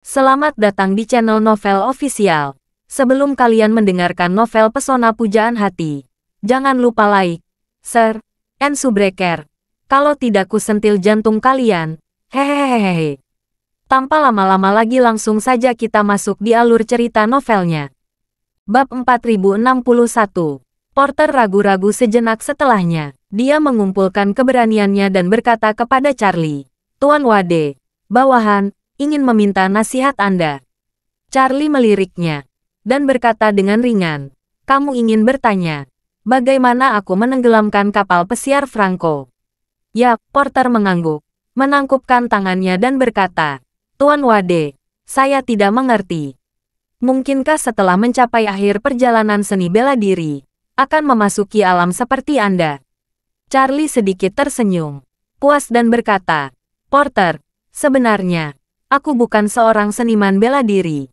Selamat datang di channel Novel Official. Sebelum kalian mendengarkan novel Pesona Pujaan Hati, jangan lupa like, share, and subscribe. Kalau tidak kusentil jantung kalian, hehehehe. Tanpa lama-lama lagi langsung saja kita masuk di alur cerita novelnya. Bab 4061 Porter ragu-ragu sejenak setelahnya. Dia mengumpulkan keberaniannya dan berkata kepada Charlie, Tuan Wade, bawahan, ingin meminta nasihat Anda. Charlie meliriknya dan berkata dengan ringan, kamu ingin bertanya, bagaimana aku menenggelamkan kapal pesiar Franco? Ya, Porter mengangguk, menangkupkan tangannya dan berkata, Tuan Wade, saya tidak mengerti. Mungkinkah setelah mencapai akhir perjalanan seni bela diri, akan memasuki alam seperti Anda? Charlie sedikit tersenyum, puas dan berkata, Porter, sebenarnya, Aku bukan seorang seniman bela diri.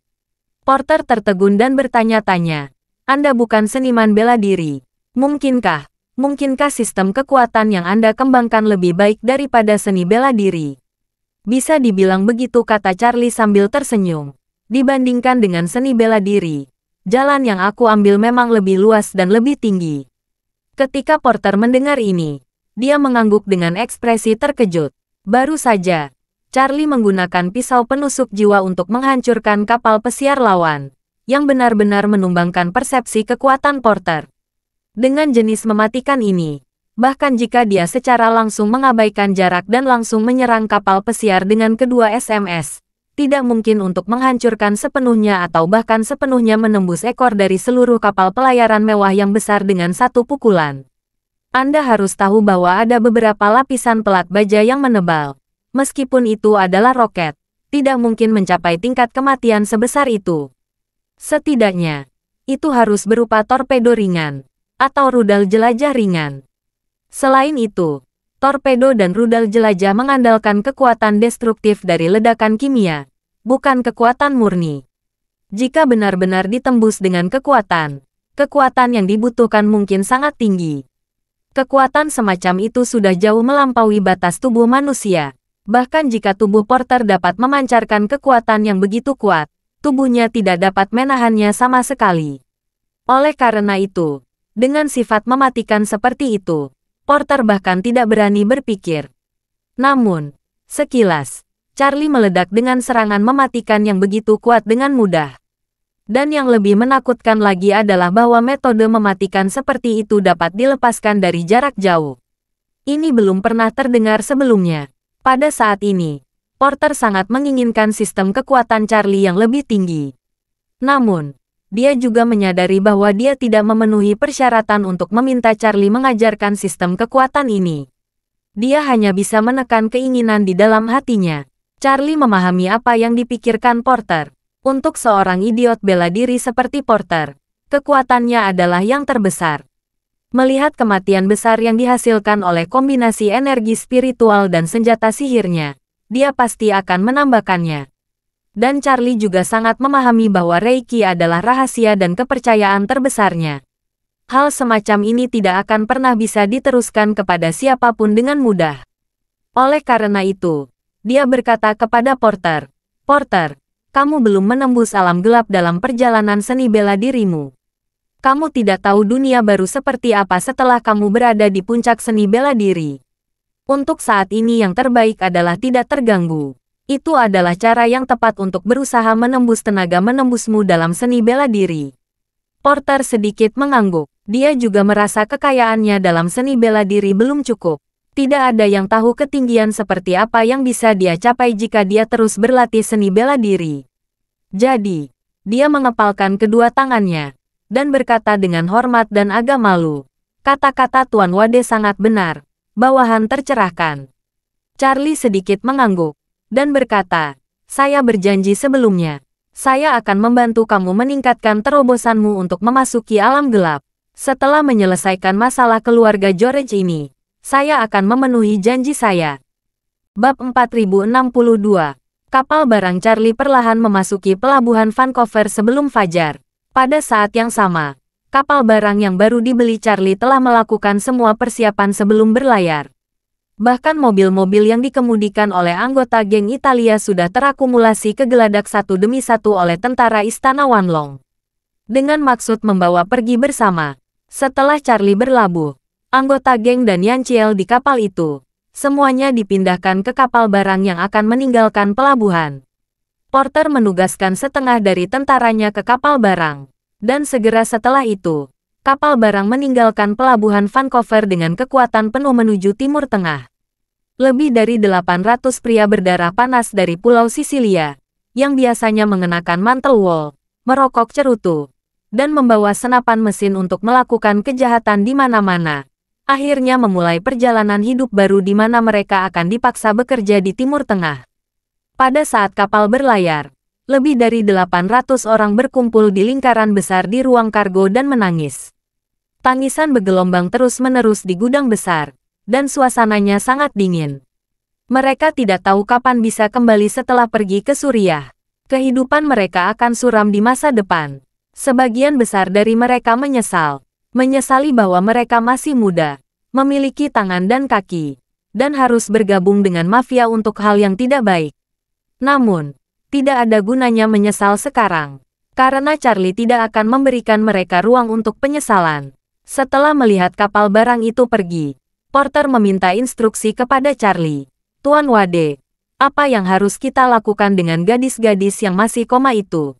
Porter tertegun dan bertanya-tanya. Anda bukan seniman bela diri. Mungkinkah, mungkinkah sistem kekuatan yang Anda kembangkan lebih baik daripada seni bela diri? Bisa dibilang begitu kata Charlie sambil tersenyum. Dibandingkan dengan seni bela diri, jalan yang aku ambil memang lebih luas dan lebih tinggi. Ketika Porter mendengar ini, dia mengangguk dengan ekspresi terkejut. Baru saja, Charlie menggunakan pisau penusuk jiwa untuk menghancurkan kapal pesiar lawan, yang benar-benar menumbangkan persepsi kekuatan Porter. Dengan jenis mematikan ini, bahkan jika dia secara langsung mengabaikan jarak dan langsung menyerang kapal pesiar dengan kedua SMS, tidak mungkin untuk menghancurkan sepenuhnya atau bahkan sepenuhnya menembus ekor dari seluruh kapal pelayaran mewah yang besar dengan satu pukulan. Anda harus tahu bahwa ada beberapa lapisan pelat baja yang menebal, meskipun itu adalah roket, tidak mungkin mencapai tingkat kematian sebesar itu. Setidaknya, itu harus berupa torpedo ringan, atau rudal jelajah ringan. Selain itu, torpedo dan rudal jelajah mengandalkan kekuatan destruktif dari ledakan kimia, bukan kekuatan murni. Jika benar-benar ditembus dengan kekuatan, kekuatan yang dibutuhkan mungkin sangat tinggi. Kekuatan semacam itu sudah jauh melampaui batas tubuh manusia. Bahkan jika tubuh Porter dapat memancarkan kekuatan yang begitu kuat, tubuhnya tidak dapat menahannya sama sekali. Oleh karena itu, dengan sifat mematikan seperti itu, Porter bahkan tidak berani berpikir. Namun, sekilas, Charlie meledak dengan serangan mematikan yang begitu kuat dengan mudah. Dan yang lebih menakutkan lagi adalah bahwa metode mematikan seperti itu dapat dilepaskan dari jarak jauh. Ini belum pernah terdengar sebelumnya. Pada saat ini, Porter sangat menginginkan sistem kekuatan Charlie yang lebih tinggi. Namun, dia juga menyadari bahwa dia tidak memenuhi persyaratan untuk meminta Charlie mengajarkan sistem kekuatan ini. Dia hanya bisa menekan keinginan di dalam hatinya. Charlie memahami apa yang dipikirkan Porter. Untuk seorang idiot bela diri seperti Porter, kekuatannya adalah yang terbesar. Melihat kematian besar yang dihasilkan oleh kombinasi energi spiritual dan senjata sihirnya, dia pasti akan menambahkannya. Dan Charlie juga sangat memahami bahwa Reiki adalah rahasia dan kepercayaan terbesarnya. Hal semacam ini tidak akan pernah bisa diteruskan kepada siapapun dengan mudah. Oleh karena itu, dia berkata kepada Porter, Porter, kamu belum menembus alam gelap dalam perjalanan seni bela dirimu kamu tidak tahu dunia baru seperti apa setelah kamu berada di puncak seni bela diri. Untuk saat ini yang terbaik adalah tidak terganggu. Itu adalah cara yang tepat untuk berusaha menembus tenaga menembusmu dalam seni bela diri. Porter sedikit mengangguk. Dia juga merasa kekayaannya dalam seni bela diri belum cukup. Tidak ada yang tahu ketinggian seperti apa yang bisa dia capai jika dia terus berlatih seni bela diri. Jadi, dia mengepalkan kedua tangannya dan berkata dengan hormat dan agak malu. Kata-kata Tuan Wade sangat benar. Bawahan tercerahkan. Charlie sedikit mengangguk dan berkata, saya berjanji sebelumnya. Saya akan membantu kamu meningkatkan terobosanmu untuk memasuki alam gelap. Setelah menyelesaikan masalah keluarga George ini, saya akan memenuhi janji saya. Bab 4062 Kapal barang Charlie perlahan memasuki pelabuhan Vancouver sebelum fajar. Pada saat yang sama, kapal barang yang baru dibeli Charlie telah melakukan semua persiapan sebelum berlayar. Bahkan mobil-mobil yang dikemudikan oleh anggota geng Italia sudah terakumulasi ke geladak satu demi satu oleh tentara Istana Wanlong. Dengan maksud membawa pergi bersama. Setelah Charlie berlabuh, anggota geng dan Yan di kapal itu, semuanya dipindahkan ke kapal barang yang akan meninggalkan pelabuhan. Porter menugaskan setengah dari tentaranya ke kapal barang. Dan segera setelah itu, kapal barang meninggalkan pelabuhan Vancouver dengan kekuatan penuh menuju Timur Tengah. Lebih dari 800 pria berdarah panas dari Pulau Sisilia, yang biasanya mengenakan mantel wol, merokok cerutu, dan membawa senapan mesin untuk melakukan kejahatan di mana-mana. Akhirnya memulai perjalanan hidup baru di mana mereka akan dipaksa bekerja di Timur Tengah. Pada saat kapal berlayar, lebih dari 800 orang berkumpul di lingkaran besar di ruang kargo dan menangis. Tangisan bergelombang terus-menerus di gudang besar, dan suasananya sangat dingin. Mereka tidak tahu kapan bisa kembali setelah pergi ke Suriah. Kehidupan mereka akan suram di masa depan. Sebagian besar dari mereka menyesal. Menyesali bahwa mereka masih muda, memiliki tangan dan kaki, dan harus bergabung dengan mafia untuk hal yang tidak baik. Namun, tidak ada gunanya menyesal sekarang. Karena Charlie tidak akan memberikan mereka ruang untuk penyesalan. Setelah melihat kapal barang itu pergi, Porter meminta instruksi kepada Charlie. Tuan Wade, apa yang harus kita lakukan dengan gadis-gadis yang masih koma itu?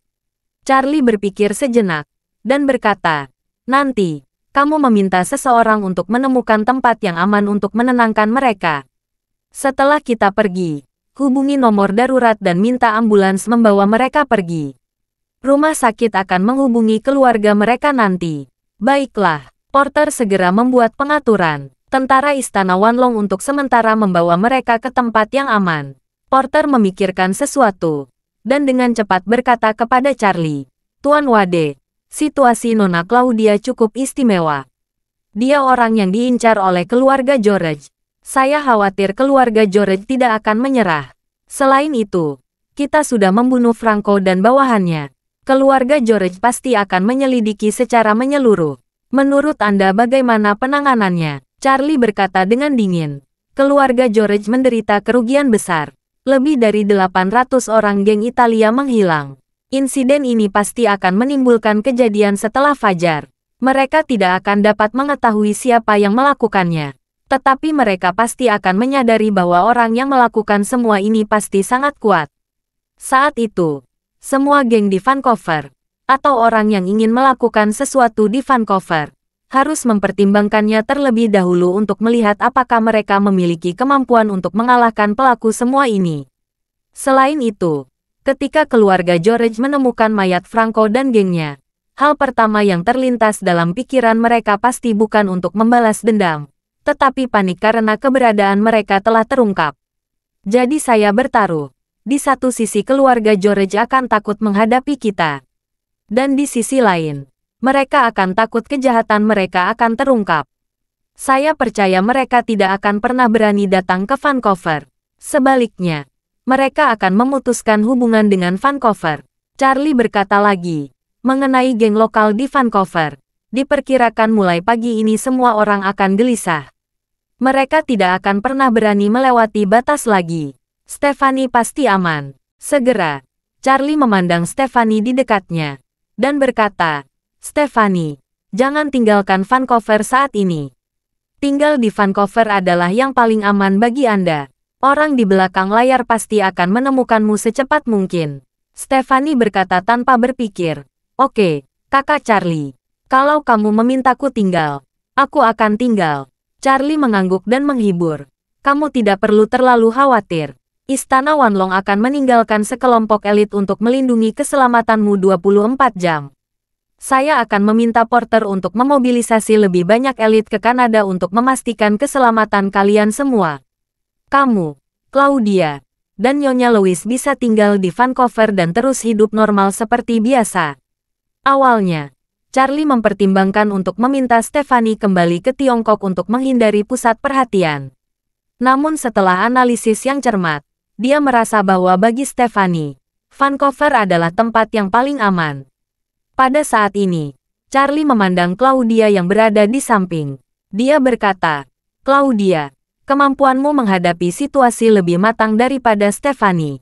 Charlie berpikir sejenak, dan berkata, Nanti, kamu meminta seseorang untuk menemukan tempat yang aman untuk menenangkan mereka. Setelah kita pergi, hubungi nomor darurat dan minta ambulans membawa mereka pergi. Rumah sakit akan menghubungi keluarga mereka nanti. Baiklah, Porter segera membuat pengaturan. Tentara Istana Wanlong untuk sementara membawa mereka ke tempat yang aman. Porter memikirkan sesuatu, dan dengan cepat berkata kepada Charlie, Tuan Wade, situasi Nona Claudia cukup istimewa. Dia orang yang diincar oleh keluarga George. Saya khawatir keluarga George tidak akan menyerah. Selain itu, kita sudah membunuh Franco dan bawahannya. Keluarga George pasti akan menyelidiki secara menyeluruh. Menurut Anda bagaimana penanganannya? Charlie berkata dengan dingin. Keluarga George menderita kerugian besar. Lebih dari 800 orang geng Italia menghilang. Insiden ini pasti akan menimbulkan kejadian setelah Fajar. Mereka tidak akan dapat mengetahui siapa yang melakukannya tetapi mereka pasti akan menyadari bahwa orang yang melakukan semua ini pasti sangat kuat. Saat itu, semua geng di Vancouver, atau orang yang ingin melakukan sesuatu di Vancouver, harus mempertimbangkannya terlebih dahulu untuk melihat apakah mereka memiliki kemampuan untuk mengalahkan pelaku semua ini. Selain itu, ketika keluarga George menemukan mayat Franco dan gengnya, hal pertama yang terlintas dalam pikiran mereka pasti bukan untuk membalas dendam tetapi panik karena keberadaan mereka telah terungkap. Jadi saya bertaruh. Di satu sisi keluarga George akan takut menghadapi kita. Dan di sisi lain, mereka akan takut kejahatan mereka akan terungkap. Saya percaya mereka tidak akan pernah berani datang ke Vancouver. Sebaliknya, mereka akan memutuskan hubungan dengan Vancouver. Charlie berkata lagi, mengenai geng lokal di Vancouver. Diperkirakan mulai pagi ini semua orang akan gelisah. Mereka tidak akan pernah berani melewati batas lagi. Stefani pasti aman. Segera, Charlie memandang Stefani di dekatnya. Dan berkata, Stefani, jangan tinggalkan Vancouver saat ini. Tinggal di Vancouver adalah yang paling aman bagi Anda. Orang di belakang layar pasti akan menemukanmu secepat mungkin. Stefani berkata tanpa berpikir. Oke, kakak Charlie. Kalau kamu memintaku tinggal, aku akan tinggal. Charlie mengangguk dan menghibur. Kamu tidak perlu terlalu khawatir. Istana Wanlong akan meninggalkan sekelompok elit untuk melindungi keselamatanmu 24 jam. Saya akan meminta porter untuk memobilisasi lebih banyak elit ke Kanada untuk memastikan keselamatan kalian semua. Kamu, Claudia, dan Nyonya Louis bisa tinggal di Vancouver dan terus hidup normal seperti biasa. Awalnya, Charlie mempertimbangkan untuk meminta Stefani kembali ke Tiongkok untuk menghindari pusat perhatian. Namun setelah analisis yang cermat, dia merasa bahwa bagi Stefani, Vancouver adalah tempat yang paling aman. Pada saat ini, Charlie memandang Claudia yang berada di samping. Dia berkata, Claudia, kemampuanmu menghadapi situasi lebih matang daripada Stefani.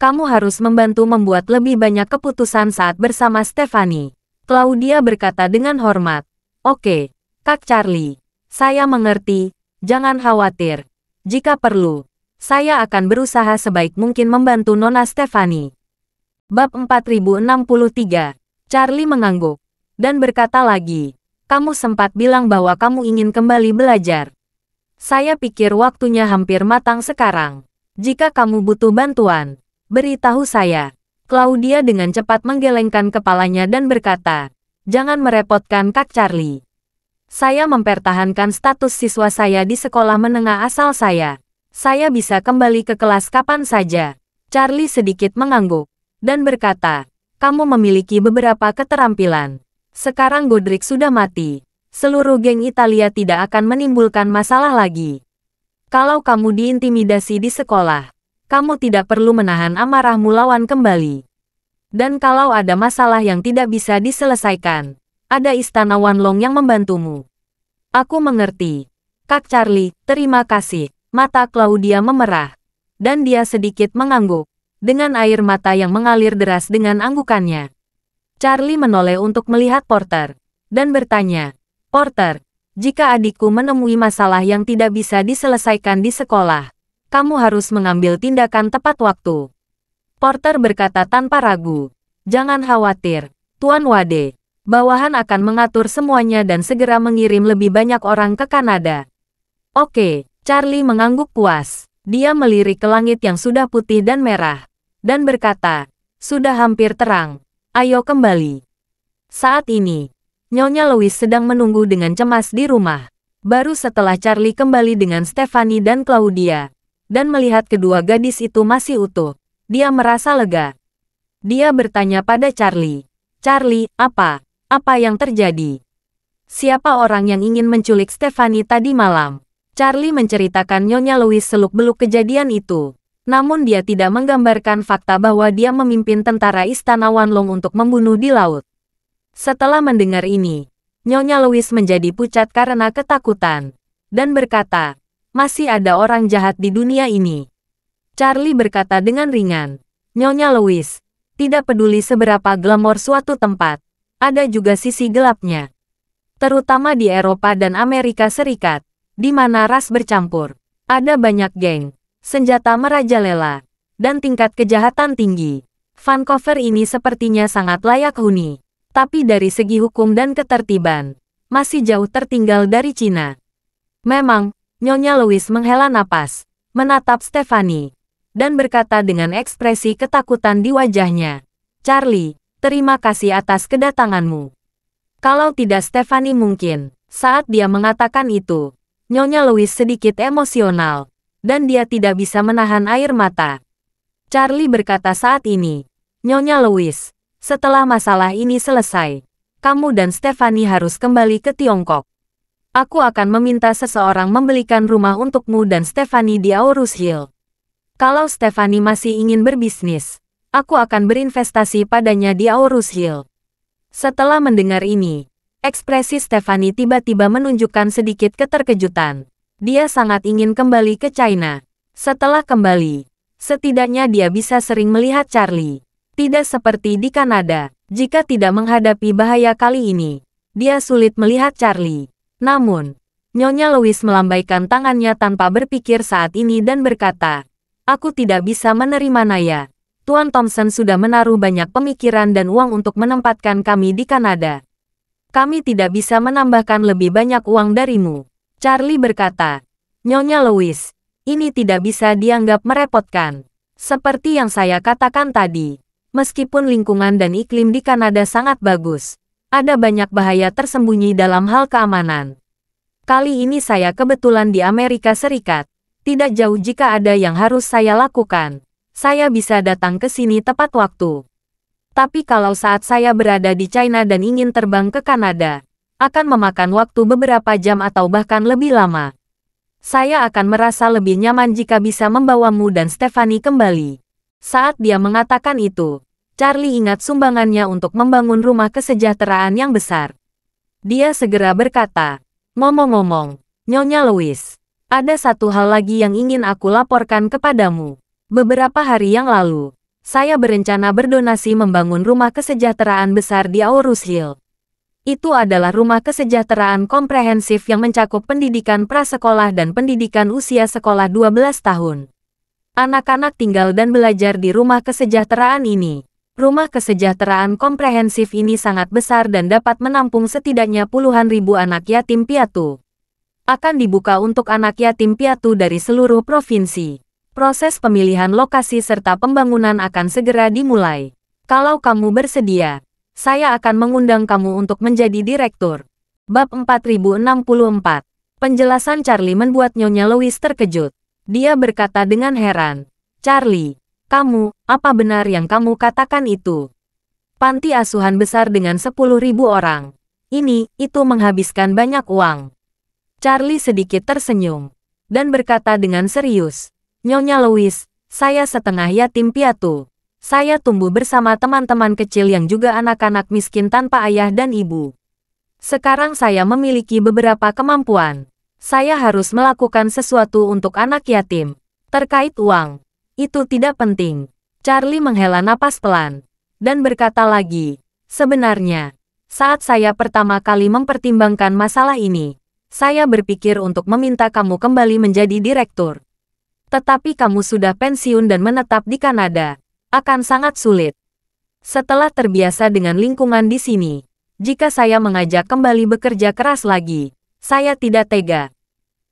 Kamu harus membantu membuat lebih banyak keputusan saat bersama Stefani. Claudia berkata dengan hormat. Oke, Kak Charlie. Saya mengerti, jangan khawatir. Jika perlu, saya akan berusaha sebaik mungkin membantu Nona Stefani. Bab 4063 Charlie mengangguk dan berkata lagi, kamu sempat bilang bahwa kamu ingin kembali belajar. Saya pikir waktunya hampir matang sekarang. Jika kamu butuh bantuan, beritahu saya. Claudia dengan cepat menggelengkan kepalanya dan berkata, Jangan merepotkan Kak Charlie. Saya mempertahankan status siswa saya di sekolah menengah asal saya. Saya bisa kembali ke kelas kapan saja. Charlie sedikit mengangguk dan berkata, kamu memiliki beberapa keterampilan. Sekarang Godric sudah mati. Seluruh geng Italia tidak akan menimbulkan masalah lagi. Kalau kamu diintimidasi di sekolah, kamu tidak perlu menahan amarahmu lawan kembali. Dan kalau ada masalah yang tidak bisa diselesaikan, ada istana Long yang membantumu. Aku mengerti. Kak Charlie, terima kasih. Mata Claudia memerah. Dan dia sedikit mengangguk, dengan air mata yang mengalir deras dengan anggukannya. Charlie menoleh untuk melihat Porter, dan bertanya, Porter, jika adikku menemui masalah yang tidak bisa diselesaikan di sekolah, kamu harus mengambil tindakan tepat waktu. Porter berkata tanpa ragu, jangan khawatir, Tuan Wade, bawahan akan mengatur semuanya dan segera mengirim lebih banyak orang ke Kanada. Oke, Charlie mengangguk puas. Dia melirik ke langit yang sudah putih dan merah, dan berkata, sudah hampir terang, ayo kembali. Saat ini, Nyonya Louis sedang menunggu dengan cemas di rumah. Baru setelah Charlie kembali dengan Stephanie dan Claudia, dan melihat kedua gadis itu masih utuh. Dia merasa lega. Dia bertanya pada Charlie. Charlie, apa? Apa yang terjadi? Siapa orang yang ingin menculik Stefani tadi malam? Charlie menceritakan Nyonya Louis seluk-beluk kejadian itu. Namun dia tidak menggambarkan fakta bahwa dia memimpin tentara Istana Wanlong untuk membunuh di laut. Setelah mendengar ini, Nyonya Louis menjadi pucat karena ketakutan, dan berkata, masih ada orang jahat di dunia ini. Charlie berkata dengan ringan. Nyonya Louis, tidak peduli seberapa glamor suatu tempat, ada juga sisi gelapnya. Terutama di Eropa dan Amerika Serikat, di mana ras bercampur. Ada banyak geng, senjata merajalela, dan tingkat kejahatan tinggi. Vancouver ini sepertinya sangat layak huni. Tapi dari segi hukum dan ketertiban, masih jauh tertinggal dari Cina. Memang, Nyonya Louis menghela napas, menatap Stefani, dan berkata dengan ekspresi ketakutan di wajahnya, Charlie, terima kasih atas kedatanganmu. Kalau tidak Stefani mungkin, saat dia mengatakan itu, Nyonya Louis sedikit emosional, dan dia tidak bisa menahan air mata. Charlie berkata saat ini, Nyonya Louis, setelah masalah ini selesai, kamu dan Stefani harus kembali ke Tiongkok. Aku akan meminta seseorang membelikan rumah untukmu dan Stefani di Aurus Hill. Kalau Stefani masih ingin berbisnis, aku akan berinvestasi padanya di Aurus Hill. Setelah mendengar ini, ekspresi Stefani tiba-tiba menunjukkan sedikit keterkejutan. Dia sangat ingin kembali ke China. Setelah kembali, setidaknya dia bisa sering melihat Charlie. Tidak seperti di Kanada, jika tidak menghadapi bahaya kali ini, dia sulit melihat Charlie. Namun, Nyonya Louis melambaikan tangannya tanpa berpikir saat ini dan berkata, Aku tidak bisa menerima Naya. Tuan Thompson sudah menaruh banyak pemikiran dan uang untuk menempatkan kami di Kanada. Kami tidak bisa menambahkan lebih banyak uang darimu. Charlie berkata, Nyonya Louis, ini tidak bisa dianggap merepotkan. Seperti yang saya katakan tadi, meskipun lingkungan dan iklim di Kanada sangat bagus, ada banyak bahaya tersembunyi dalam hal keamanan. Kali ini saya kebetulan di Amerika Serikat. Tidak jauh jika ada yang harus saya lakukan. Saya bisa datang ke sini tepat waktu. Tapi kalau saat saya berada di China dan ingin terbang ke Kanada, akan memakan waktu beberapa jam atau bahkan lebih lama. Saya akan merasa lebih nyaman jika bisa membawamu dan Stephanie kembali. Saat dia mengatakan itu, Charlie ingat sumbangannya untuk membangun rumah kesejahteraan yang besar. Dia segera berkata, Ngomong-ngomong, Nyonya Louis, ada satu hal lagi yang ingin aku laporkan kepadamu. Beberapa hari yang lalu, saya berencana berdonasi membangun rumah kesejahteraan besar di Aorus Hill. Itu adalah rumah kesejahteraan komprehensif yang mencakup pendidikan prasekolah dan pendidikan usia sekolah 12 tahun. Anak-anak tinggal dan belajar di rumah kesejahteraan ini. Rumah kesejahteraan komprehensif ini sangat besar dan dapat menampung setidaknya puluhan ribu anak yatim piatu. Akan dibuka untuk anak yatim piatu dari seluruh provinsi. Proses pemilihan lokasi serta pembangunan akan segera dimulai. Kalau kamu bersedia, saya akan mengundang kamu untuk menjadi direktur. Bab 4064 Penjelasan Charlie membuat Nyonya Louis terkejut. Dia berkata dengan heran, Charlie, kamu, apa benar yang kamu katakan itu? Panti asuhan besar dengan sepuluh ribu orang. Ini, itu menghabiskan banyak uang. Charlie sedikit tersenyum. Dan berkata dengan serius. Nyonya Louis, saya setengah yatim piatu. Saya tumbuh bersama teman-teman kecil yang juga anak-anak miskin tanpa ayah dan ibu. Sekarang saya memiliki beberapa kemampuan. Saya harus melakukan sesuatu untuk anak yatim. Terkait uang, itu tidak penting. Charlie menghela napas pelan. Dan berkata lagi, sebenarnya, saat saya pertama kali mempertimbangkan masalah ini, saya berpikir untuk meminta kamu kembali menjadi direktur. Tetapi kamu sudah pensiun dan menetap di Kanada. Akan sangat sulit. Setelah terbiasa dengan lingkungan di sini, jika saya mengajak kembali bekerja keras lagi, saya tidak tega.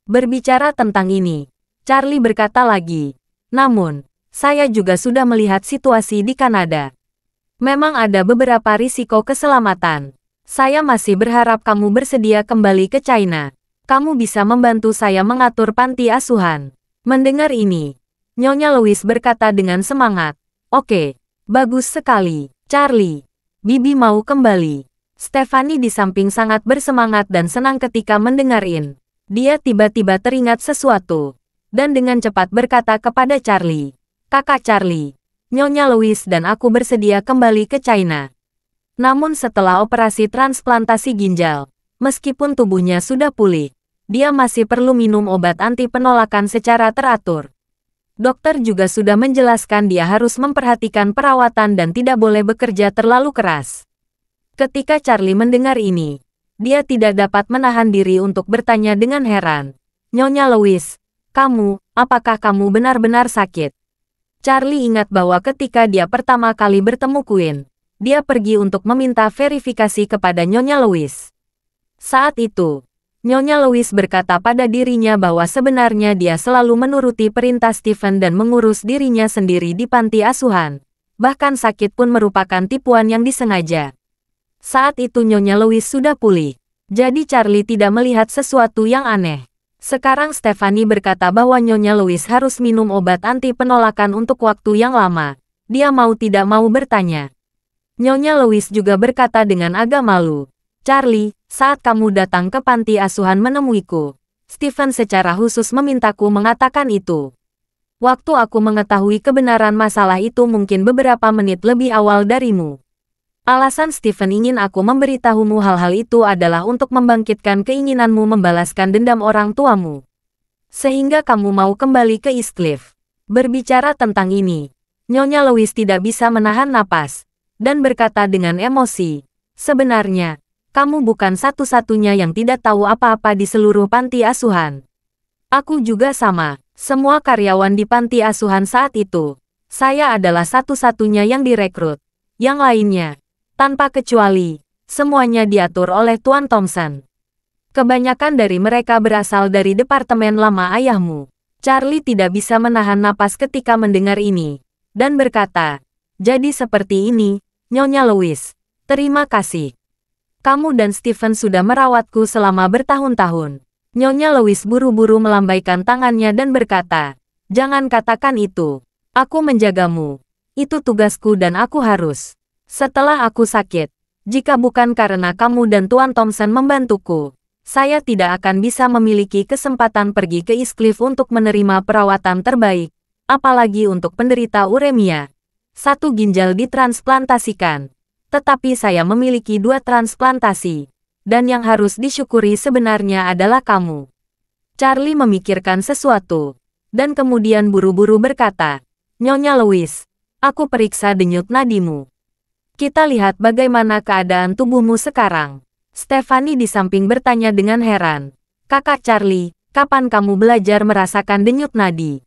Berbicara tentang ini, Charlie berkata lagi, namun, saya juga sudah melihat situasi di Kanada. Memang ada beberapa risiko keselamatan. Saya masih berharap kamu bersedia kembali ke China. Kamu bisa membantu saya mengatur panti asuhan. Mendengar ini, Nyonya Louis berkata dengan semangat. Oke, bagus sekali, Charlie. Bibi mau kembali. Stefani di samping sangat bersemangat dan senang ketika mendengarin. Dia tiba-tiba teringat sesuatu dan dengan cepat berkata kepada Charlie, kakak Charlie, Nyonya Louis dan aku bersedia kembali ke China. Namun setelah operasi transplantasi ginjal, meskipun tubuhnya sudah pulih, dia masih perlu minum obat anti penolakan secara teratur. Dokter juga sudah menjelaskan dia harus memperhatikan perawatan dan tidak boleh bekerja terlalu keras. Ketika Charlie mendengar ini, dia tidak dapat menahan diri untuk bertanya dengan heran. Nyonya Louis, kamu, apakah kamu benar-benar sakit? Charlie ingat bahwa ketika dia pertama kali bertemu Queen, dia pergi untuk meminta verifikasi kepada Nyonya Louis. Saat itu, Nyonya Louis berkata pada dirinya bahwa sebenarnya dia selalu menuruti perintah Stephen dan mengurus dirinya sendiri di panti asuhan. Bahkan sakit pun merupakan tipuan yang disengaja. Saat itu Nyonya Louis sudah pulih, jadi Charlie tidak melihat sesuatu yang aneh. Sekarang Stefani berkata bahwa Nyonya Louis harus minum obat anti penolakan untuk waktu yang lama. Dia mau tidak mau bertanya. Nyonya Louis juga berkata dengan agak malu. Charlie, saat kamu datang ke panti asuhan menemuiku. Stephen secara khusus memintaku mengatakan itu. Waktu aku mengetahui kebenaran masalah itu mungkin beberapa menit lebih awal darimu. Alasan Stephen ingin aku memberitahumu hal-hal itu adalah untuk membangkitkan keinginanmu membalaskan dendam orang tuamu. Sehingga kamu mau kembali ke East Berbicara tentang ini, Nyonya Louis tidak bisa menahan napas, dan berkata dengan emosi, Sebenarnya, kamu bukan satu-satunya yang tidak tahu apa-apa di seluruh panti asuhan. Aku juga sama, semua karyawan di panti asuhan saat itu. Saya adalah satu-satunya yang direkrut. Yang lainnya, tanpa kecuali, semuanya diatur oleh Tuan Thompson. Kebanyakan dari mereka berasal dari departemen lama ayahmu. Charlie tidak bisa menahan napas ketika mendengar ini, dan berkata, Jadi seperti ini, Nyonya Louis, terima kasih. Kamu dan Stephen sudah merawatku selama bertahun-tahun. Nyonya Louis buru-buru melambaikan tangannya dan berkata, Jangan katakan itu. Aku menjagamu. Itu tugasku dan aku harus. Setelah aku sakit, jika bukan karena kamu dan Tuan Thompson membantuku, saya tidak akan bisa memiliki kesempatan pergi ke Iscliff untuk menerima perawatan terbaik, apalagi untuk penderita uremia. Satu ginjal ditransplantasikan, tetapi saya memiliki dua transplantasi, dan yang harus disyukuri sebenarnya adalah kamu. Charlie memikirkan sesuatu, dan kemudian buru-buru berkata, Nyonya Louis, aku periksa denyut nadimu. Kita lihat bagaimana keadaan tubuhmu sekarang. Stefani di samping bertanya dengan heran. Kakak Charlie, kapan kamu belajar merasakan denyut nadi?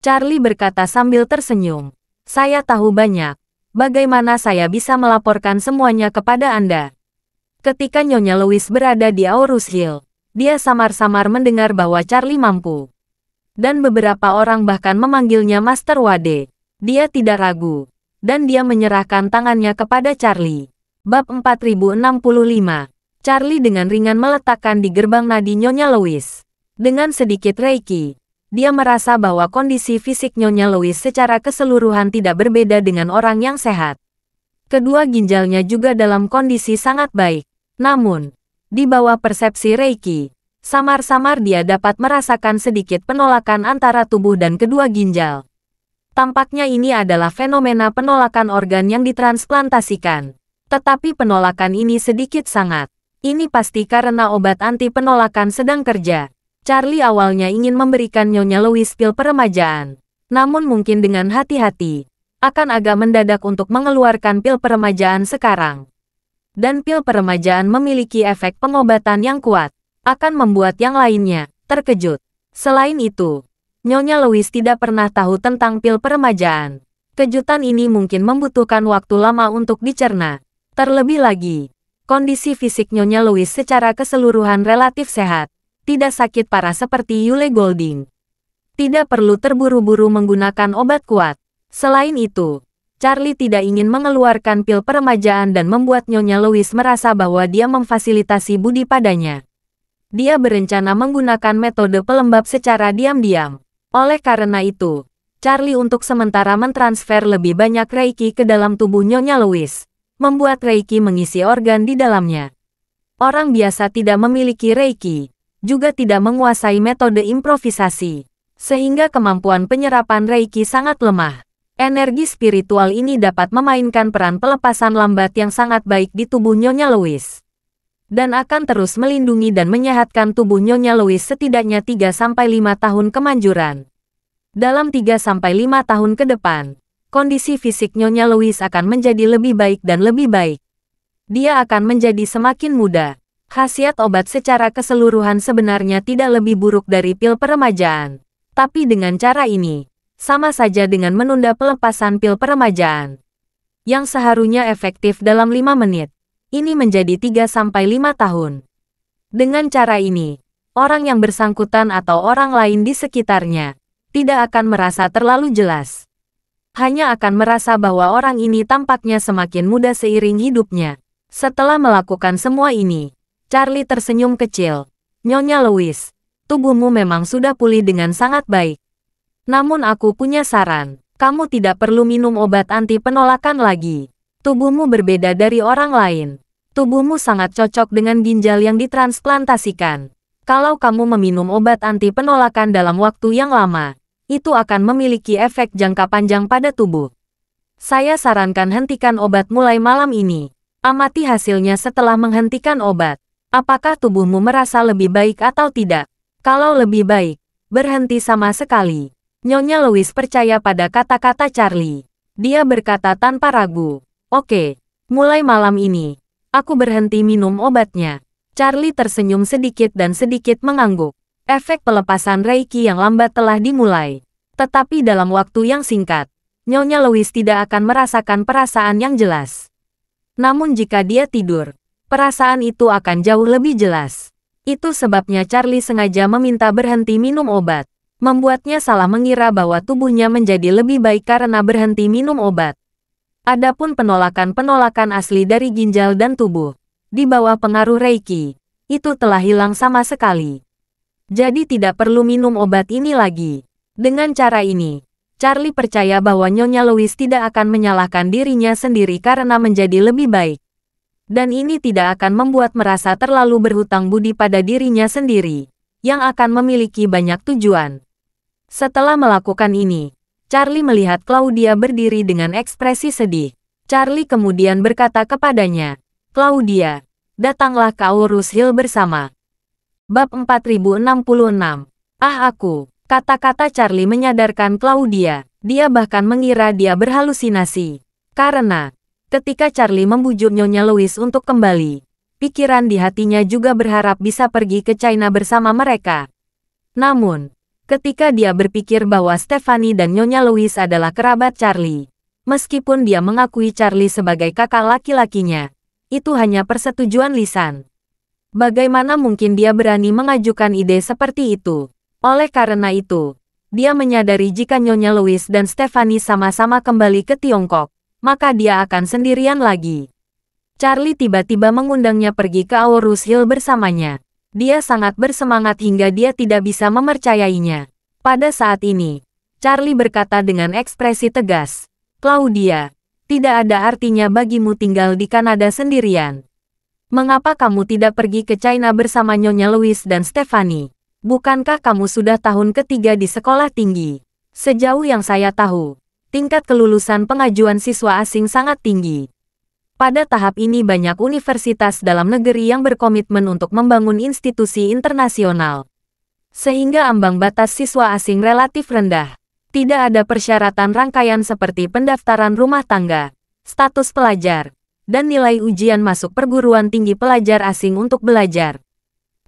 Charlie berkata sambil tersenyum. Saya tahu banyak. Bagaimana saya bisa melaporkan semuanya kepada Anda? Ketika Nyonya Louis berada di Aurus Hill, dia samar-samar mendengar bahwa Charlie mampu. Dan beberapa orang bahkan memanggilnya Master Wade. Dia tidak ragu dan dia menyerahkan tangannya kepada Charlie. Bab 4065 Charlie dengan ringan meletakkan di gerbang nadi Nyonya Louis. Dengan sedikit reiki, dia merasa bahwa kondisi fisik Nyonya Louis secara keseluruhan tidak berbeda dengan orang yang sehat. Kedua ginjalnya juga dalam kondisi sangat baik. Namun, di bawah persepsi Reiki, samar-samar dia dapat merasakan sedikit penolakan antara tubuh dan kedua ginjal. Tampaknya ini adalah fenomena penolakan organ yang ditransplantasikan. Tetapi penolakan ini sedikit sangat. Ini pasti karena obat anti penolakan sedang kerja. Charlie awalnya ingin memberikan Nyonya Louis pil peremajaan. Namun mungkin dengan hati-hati, akan agak mendadak untuk mengeluarkan pil peremajaan sekarang. Dan pil peremajaan memiliki efek pengobatan yang kuat, akan membuat yang lainnya terkejut. Selain itu, Nyonya Louis tidak pernah tahu tentang pil peremajaan. Kejutan ini mungkin membutuhkan waktu lama untuk dicerna. Terlebih lagi, kondisi fisik Nyonya Louis secara keseluruhan relatif sehat. Tidak sakit parah seperti Yule Golding. Tidak perlu terburu-buru menggunakan obat kuat. Selain itu, Charlie tidak ingin mengeluarkan pil peremajaan dan membuat Nyonya Louis merasa bahwa dia memfasilitasi budi padanya. Dia berencana menggunakan metode pelembab secara diam-diam oleh karena itu, Charlie untuk sementara mentransfer lebih banyak Reiki ke dalam tubuh Nyonya Louis, membuat Reiki mengisi organ di dalamnya. Orang biasa tidak memiliki Reiki, juga tidak menguasai metode improvisasi, sehingga kemampuan penyerapan Reiki sangat lemah. Energi spiritual ini dapat memainkan peran pelepasan lambat yang sangat baik di tubuh Nyonya Louis dan akan terus melindungi dan menyehatkan tubuh Nyonya Louis setidaknya 3-5 tahun kemanjuran. Dalam 3-5 tahun ke depan, kondisi fisik Nyonya Louis akan menjadi lebih baik dan lebih baik. Dia akan menjadi semakin muda. Khasiat obat secara keseluruhan sebenarnya tidak lebih buruk dari pil peremajaan. Tapi dengan cara ini, sama saja dengan menunda pelepasan pil peremajaan yang seharusnya efektif dalam 5 menit ini menjadi 3-5 tahun. Dengan cara ini, orang yang bersangkutan atau orang lain di sekitarnya tidak akan merasa terlalu jelas. Hanya akan merasa bahwa orang ini tampaknya semakin muda seiring hidupnya. Setelah melakukan semua ini, Charlie tersenyum kecil. Nyonya Louis, tubuhmu memang sudah pulih dengan sangat baik. Namun aku punya saran, kamu tidak perlu minum obat anti penolakan lagi. Tubuhmu berbeda dari orang lain. Tubuhmu sangat cocok dengan ginjal yang ditransplantasikan. Kalau kamu meminum obat anti penolakan dalam waktu yang lama, itu akan memiliki efek jangka panjang pada tubuh. Saya sarankan hentikan obat mulai malam ini. Amati hasilnya setelah menghentikan obat. Apakah tubuhmu merasa lebih baik atau tidak? Kalau lebih baik, berhenti sama sekali. Nyonya Louis percaya pada kata-kata Charlie. Dia berkata tanpa ragu. Oke, mulai malam ini. Aku berhenti minum obatnya. Charlie tersenyum sedikit dan sedikit mengangguk. Efek pelepasan Reiki yang lambat telah dimulai. Tetapi dalam waktu yang singkat, Nyonya Louis tidak akan merasakan perasaan yang jelas. Namun jika dia tidur, perasaan itu akan jauh lebih jelas. Itu sebabnya Charlie sengaja meminta berhenti minum obat. Membuatnya salah mengira bahwa tubuhnya menjadi lebih baik karena berhenti minum obat. Adapun penolakan-penolakan asli dari ginjal dan tubuh, di bawah pengaruh Reiki, itu telah hilang sama sekali. Jadi tidak perlu minum obat ini lagi. Dengan cara ini, Charlie percaya bahwa Nyonya Louis tidak akan menyalahkan dirinya sendiri karena menjadi lebih baik. Dan ini tidak akan membuat merasa terlalu berhutang budi pada dirinya sendiri, yang akan memiliki banyak tujuan. Setelah melakukan ini, Charlie melihat Claudia berdiri dengan ekspresi sedih. Charlie kemudian berkata kepadanya, Claudia, datanglah ke Aurus Hill bersama. Bab 4066 Ah aku, kata-kata Charlie menyadarkan Claudia. Dia bahkan mengira dia berhalusinasi. Karena, ketika Charlie membujuk Nyonya Louis untuk kembali, pikiran di hatinya juga berharap bisa pergi ke China bersama mereka. Namun, ketika dia berpikir bahwa Stephanie dan Nyonya Louis adalah kerabat Charlie. Meskipun dia mengakui Charlie sebagai kakak laki-lakinya, itu hanya persetujuan lisan. Bagaimana mungkin dia berani mengajukan ide seperti itu? Oleh karena itu, dia menyadari jika Nyonya Louis dan Stephanie sama-sama kembali ke Tiongkok, maka dia akan sendirian lagi. Charlie tiba-tiba mengundangnya pergi ke Aorus Hill bersamanya. Dia sangat bersemangat hingga dia tidak bisa memercayainya. Pada saat ini, Charlie berkata dengan ekspresi tegas, Claudia, tidak ada artinya bagimu tinggal di Kanada sendirian. Mengapa kamu tidak pergi ke China bersama Nyonya Louis dan Stephanie? Bukankah kamu sudah tahun ketiga di sekolah tinggi? Sejauh yang saya tahu, tingkat kelulusan pengajuan siswa asing sangat tinggi. Pada tahap ini banyak universitas dalam negeri yang berkomitmen untuk membangun institusi internasional. Sehingga ambang batas siswa asing relatif rendah. Tidak ada persyaratan rangkaian seperti pendaftaran rumah tangga, status pelajar, dan nilai ujian masuk perguruan tinggi pelajar asing untuk belajar.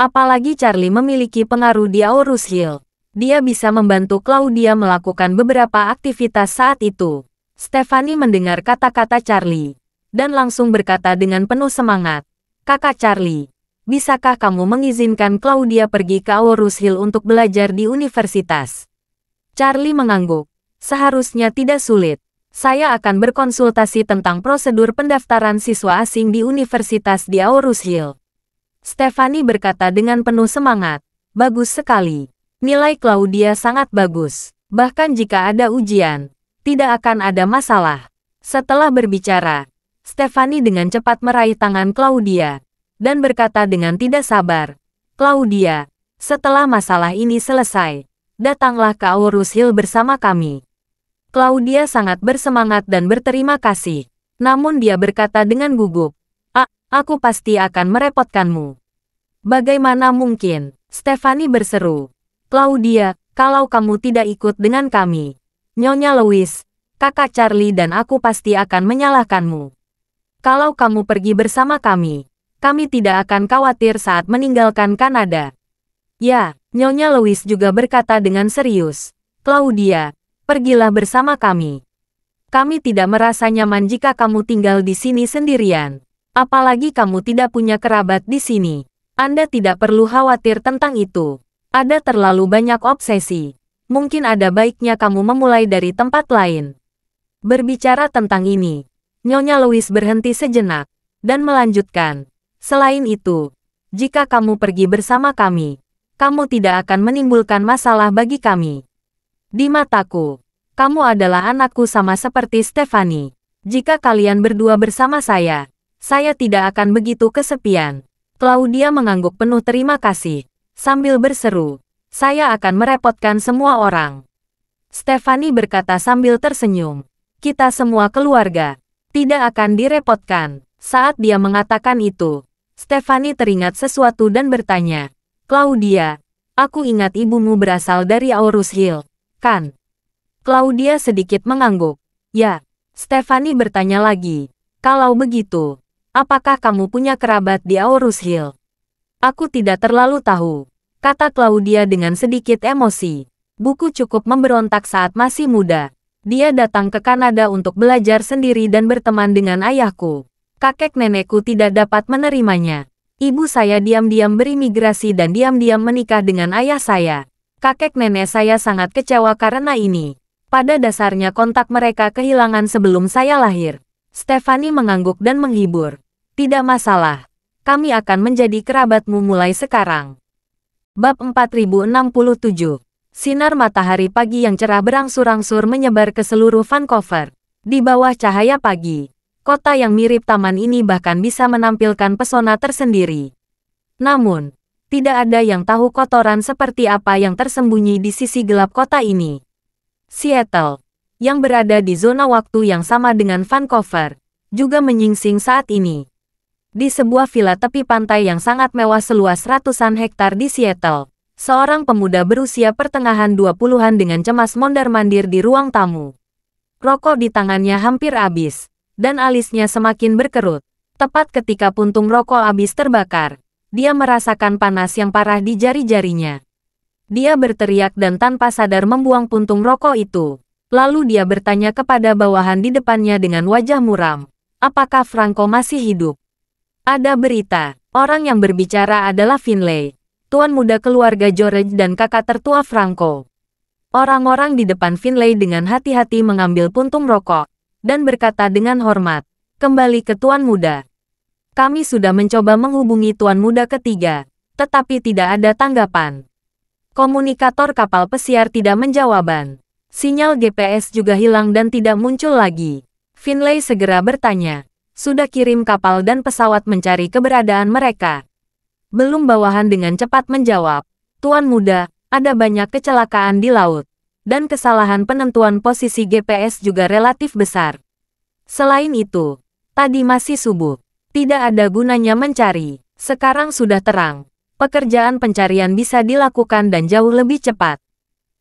Apalagi Charlie memiliki pengaruh di Aurus Hill. Dia bisa membantu Claudia melakukan beberapa aktivitas saat itu. Stephanie mendengar kata-kata Charlie dan langsung berkata dengan penuh semangat, Kakak Charlie, bisakah kamu mengizinkan Claudia pergi ke Aorus Hill untuk belajar di universitas? Charlie mengangguk. Seharusnya tidak sulit. Saya akan berkonsultasi tentang prosedur pendaftaran siswa asing di universitas di Aorus Hill. Stephanie berkata dengan penuh semangat. Bagus sekali. Nilai Claudia sangat bagus. Bahkan jika ada ujian, tidak akan ada masalah. Setelah berbicara, Stefani dengan cepat meraih tangan Claudia, dan berkata dengan tidak sabar, Claudia, setelah masalah ini selesai, datanglah ke Aurus Hill bersama kami. Claudia sangat bersemangat dan berterima kasih. Namun dia berkata dengan gugup, aku pasti akan merepotkanmu. Bagaimana mungkin, Stefani berseru. Claudia, kalau kamu tidak ikut dengan kami. Nyonya Louis, kakak Charlie dan aku pasti akan menyalahkanmu. Kalau kamu pergi bersama kami, kami tidak akan khawatir saat meninggalkan Kanada. Ya, Nyonya Louis juga berkata dengan serius. Claudia, pergilah bersama kami. Kami tidak merasa nyaman jika kamu tinggal di sini sendirian. Apalagi kamu tidak punya kerabat di sini. Anda tidak perlu khawatir tentang itu. Ada terlalu banyak obsesi. Mungkin ada baiknya kamu memulai dari tempat lain. Berbicara tentang ini, Nyonya Louis berhenti sejenak, dan melanjutkan. Selain itu, jika kamu pergi bersama kami, kamu tidak akan menimbulkan masalah bagi kami. Di mataku, kamu adalah anakku sama seperti Stefani. Jika kalian berdua bersama saya, saya tidak akan begitu kesepian. Claudia mengangguk penuh terima kasih, sambil berseru, saya akan merepotkan semua orang. Stefani berkata sambil tersenyum, kita semua keluarga tidak akan direpotkan. Saat dia mengatakan itu, Stefani teringat sesuatu dan bertanya, Claudia, aku ingat ibumu berasal dari Aurus Hill, kan? Claudia sedikit mengangguk. Ya, Stefani bertanya lagi, kalau begitu, apakah kamu punya kerabat di Aurus Hill? Aku tidak terlalu tahu, kata Claudia dengan sedikit emosi. Buku cukup memberontak saat masih muda. Dia datang ke Kanada untuk belajar sendiri dan berteman dengan ayahku. Kakek nenekku tidak dapat menerimanya. Ibu saya diam-diam berimigrasi dan diam-diam menikah dengan ayah saya. Kakek nenek saya sangat kecewa karena ini. Pada dasarnya kontak mereka kehilangan sebelum saya lahir. Stefani mengangguk dan menghibur. Tidak masalah. Kami akan menjadi kerabatmu mulai sekarang. Bab 4067 Sinar matahari pagi yang cerah berangsur-angsur menyebar ke seluruh Vancouver. Di bawah cahaya pagi, kota yang mirip taman ini bahkan bisa menampilkan pesona tersendiri. Namun, tidak ada yang tahu kotoran seperti apa yang tersembunyi di sisi gelap kota ini. Seattle, yang berada di zona waktu yang sama dengan Vancouver, juga menyingsing saat ini. Di sebuah villa tepi pantai yang sangat mewah seluas ratusan hektar di Seattle, seorang pemuda berusia pertengahan 20-an dengan cemas mondar-mandir di ruang tamu. Rokok di tangannya hampir habis, dan alisnya semakin berkerut. Tepat ketika puntung rokok habis terbakar, dia merasakan panas yang parah di jari-jarinya. Dia berteriak dan tanpa sadar membuang puntung rokok itu. Lalu dia bertanya kepada bawahan di depannya dengan wajah muram. Apakah Franco masih hidup? Ada berita, orang yang berbicara adalah Finlay, tuan muda keluarga George dan kakak tertua Franco. Orang-orang di depan Finlay dengan hati-hati mengambil puntung rokok, dan berkata dengan hormat, kembali ke tuan muda. Kami sudah mencoba menghubungi tuan muda ketiga, tetapi tidak ada tanggapan. Komunikator kapal pesiar tidak menjawaban. Sinyal GPS juga hilang dan tidak muncul lagi. Finlay segera bertanya, sudah kirim kapal dan pesawat mencari keberadaan mereka. Belum bawahan dengan cepat menjawab. Tuan muda, ada banyak kecelakaan di laut. Dan kesalahan penentuan posisi GPS juga relatif besar. Selain itu, tadi masih subuh. Tidak ada gunanya mencari. Sekarang sudah terang. Pekerjaan pencarian bisa dilakukan dan jauh lebih cepat.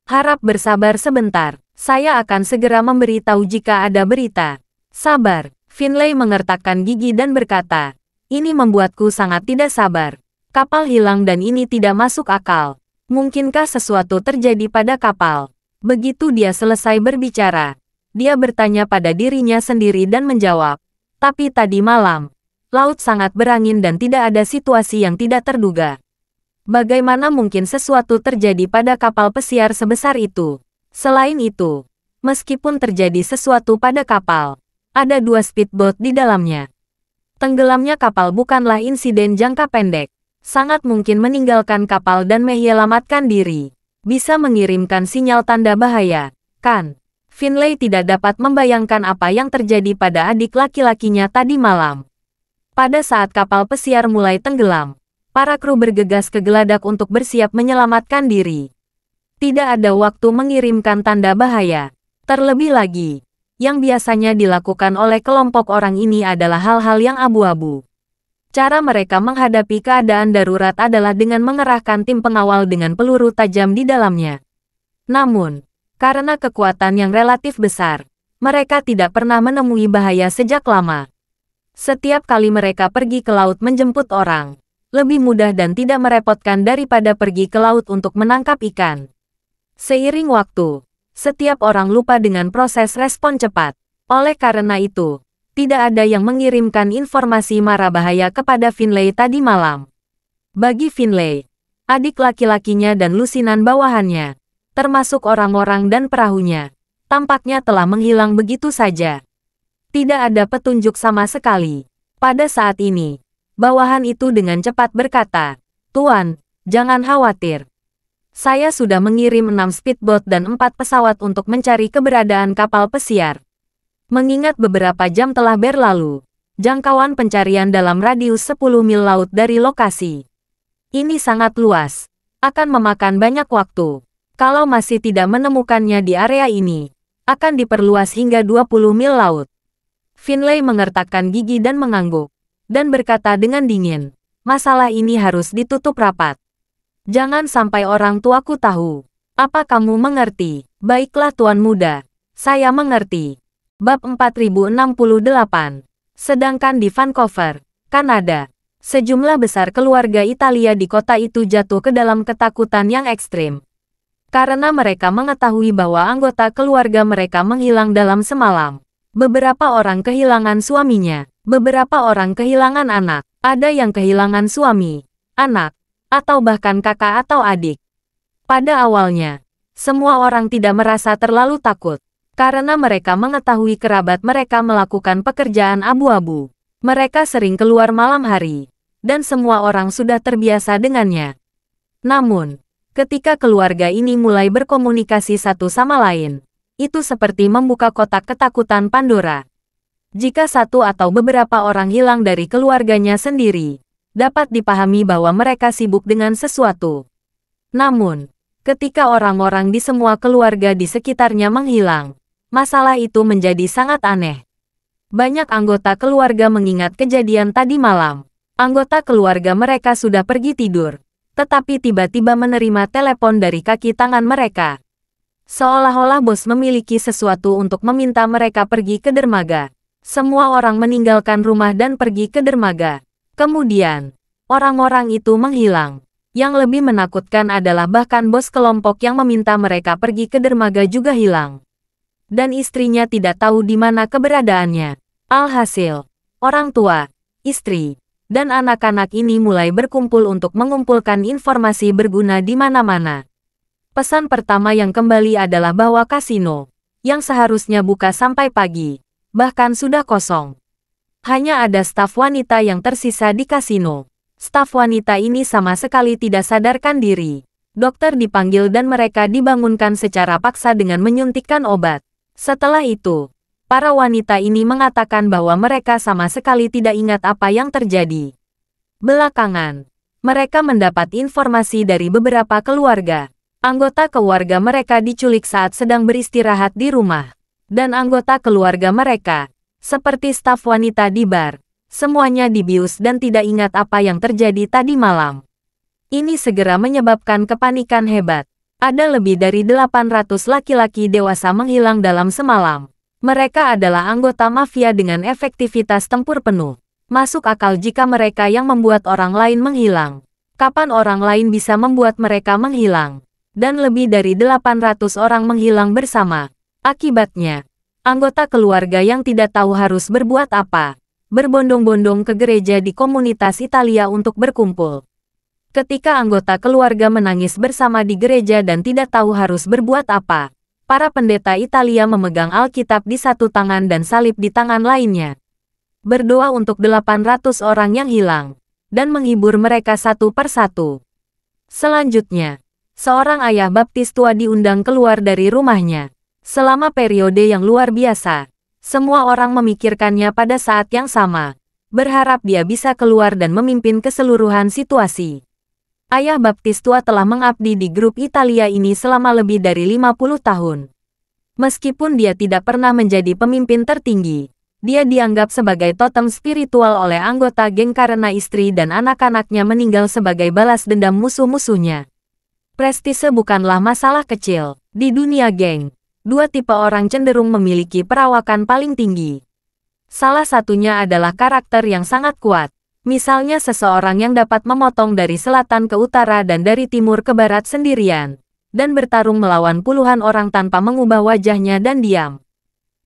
Harap bersabar sebentar. Saya akan segera memberitahu jika ada berita. Sabar. Finlay mengertakkan gigi dan berkata, ini membuatku sangat tidak sabar. Kapal hilang dan ini tidak masuk akal. Mungkinkah sesuatu terjadi pada kapal? Begitu dia selesai berbicara, dia bertanya pada dirinya sendiri dan menjawab, tapi tadi malam, laut sangat berangin dan tidak ada situasi yang tidak terduga. Bagaimana mungkin sesuatu terjadi pada kapal pesiar sebesar itu? Selain itu, meskipun terjadi sesuatu pada kapal, ada dua speedboat di dalamnya. Tenggelamnya kapal bukanlah insiden jangka pendek sangat mungkin meninggalkan kapal dan menyelamatkan diri. Bisa mengirimkan sinyal tanda bahaya, kan? Finlay tidak dapat membayangkan apa yang terjadi pada adik laki-lakinya tadi malam. Pada saat kapal pesiar mulai tenggelam, para kru bergegas ke geladak untuk bersiap menyelamatkan diri. Tidak ada waktu mengirimkan tanda bahaya. Terlebih lagi, yang biasanya dilakukan oleh kelompok orang ini adalah hal-hal yang abu-abu. Cara mereka menghadapi keadaan darurat adalah dengan mengerahkan tim pengawal dengan peluru tajam di dalamnya. Namun, karena kekuatan yang relatif besar, mereka tidak pernah menemui bahaya sejak lama. Setiap kali mereka pergi ke laut menjemput orang, lebih mudah dan tidak merepotkan daripada pergi ke laut untuk menangkap ikan. Seiring waktu, setiap orang lupa dengan proses respon cepat. Oleh karena itu, tidak ada yang mengirimkan informasi marah bahaya kepada Finlay tadi malam. Bagi Finlay, adik laki-lakinya dan lusinan bawahannya, termasuk orang-orang dan perahunya, tampaknya telah menghilang begitu saja. Tidak ada petunjuk sama sekali. Pada saat ini, bawahan itu dengan cepat berkata, Tuan, jangan khawatir. Saya sudah mengirim enam speedboat dan empat pesawat untuk mencari keberadaan kapal pesiar. Mengingat beberapa jam telah berlalu, jangkauan pencarian dalam radius 10 mil laut dari lokasi. Ini sangat luas, akan memakan banyak waktu. Kalau masih tidak menemukannya di area ini, akan diperluas hingga 20 mil laut. Finlay mengertakkan gigi dan mengangguk, dan berkata dengan dingin, masalah ini harus ditutup rapat. Jangan sampai orang tuaku tahu. Apa kamu mengerti? Baiklah tuan muda, saya mengerti. Bab 4068. Sedangkan di Vancouver, Kanada, sejumlah besar keluarga Italia di kota itu jatuh ke dalam ketakutan yang ekstrim. Karena mereka mengetahui bahwa anggota keluarga mereka menghilang dalam semalam. Beberapa orang kehilangan suaminya, beberapa orang kehilangan anak, ada yang kehilangan suami, anak, atau bahkan kakak atau adik. Pada awalnya, semua orang tidak merasa terlalu takut karena mereka mengetahui kerabat mereka melakukan pekerjaan abu-abu. Mereka sering keluar malam hari, dan semua orang sudah terbiasa dengannya. Namun, ketika keluarga ini mulai berkomunikasi satu sama lain, itu seperti membuka kotak ketakutan Pandora. Jika satu atau beberapa orang hilang dari keluarganya sendiri, dapat dipahami bahwa mereka sibuk dengan sesuatu. Namun, ketika orang-orang di semua keluarga di sekitarnya menghilang, masalah itu menjadi sangat aneh. Banyak anggota keluarga mengingat kejadian tadi malam. Anggota keluarga mereka sudah pergi tidur, tetapi tiba-tiba menerima telepon dari kaki tangan mereka. Seolah-olah bos memiliki sesuatu untuk meminta mereka pergi ke dermaga. Semua orang meninggalkan rumah dan pergi ke dermaga. Kemudian, orang-orang itu menghilang. Yang lebih menakutkan adalah bahkan bos kelompok yang meminta mereka pergi ke dermaga juga hilang dan istrinya tidak tahu di mana keberadaannya. Alhasil, orang tua, istri, dan anak-anak ini mulai berkumpul untuk mengumpulkan informasi berguna di mana-mana. Pesan pertama yang kembali adalah bahwa kasino, yang seharusnya buka sampai pagi, bahkan sudah kosong. Hanya ada staf wanita yang tersisa di kasino. Staf wanita ini sama sekali tidak sadarkan diri. Dokter dipanggil dan mereka dibangunkan secara paksa dengan menyuntikkan obat. Setelah itu, para wanita ini mengatakan bahwa mereka sama sekali tidak ingat apa yang terjadi. Belakangan, mereka mendapat informasi dari beberapa keluarga. Anggota keluarga mereka diculik saat sedang beristirahat di rumah. Dan anggota keluarga mereka, seperti staf wanita di bar, semuanya dibius dan tidak ingat apa yang terjadi tadi malam. Ini segera menyebabkan kepanikan hebat. Ada lebih dari 800 laki-laki dewasa menghilang dalam semalam. Mereka adalah anggota mafia dengan efektivitas tempur penuh. Masuk akal jika mereka yang membuat orang lain menghilang. Kapan orang lain bisa membuat mereka menghilang? Dan lebih dari 800 orang menghilang bersama. Akibatnya, anggota keluarga yang tidak tahu harus berbuat apa berbondong-bondong ke gereja di komunitas Italia untuk berkumpul. Ketika anggota keluarga menangis bersama di gereja dan tidak tahu harus berbuat apa, para pendeta Italia memegang Alkitab di satu tangan dan salib di tangan lainnya. Berdoa untuk 800 orang yang hilang, dan menghibur mereka satu per satu. Selanjutnya, seorang ayah baptis tua diundang keluar dari rumahnya. Selama periode yang luar biasa, semua orang memikirkannya pada saat yang sama, berharap dia bisa keluar dan memimpin keseluruhan situasi ayah Baptistua telah mengabdi di grup Italia ini selama lebih dari 50 tahun. Meskipun dia tidak pernah menjadi pemimpin tertinggi, dia dianggap sebagai totem spiritual oleh anggota geng karena istri dan anak-anaknya meninggal sebagai balas dendam musuh-musuhnya. Prestise bukanlah masalah kecil. Di dunia geng, dua tipe orang cenderung memiliki perawakan paling tinggi. Salah satunya adalah karakter yang sangat kuat, Misalnya seseorang yang dapat memotong dari selatan ke utara dan dari timur ke barat sendirian, dan bertarung melawan puluhan orang tanpa mengubah wajahnya dan diam.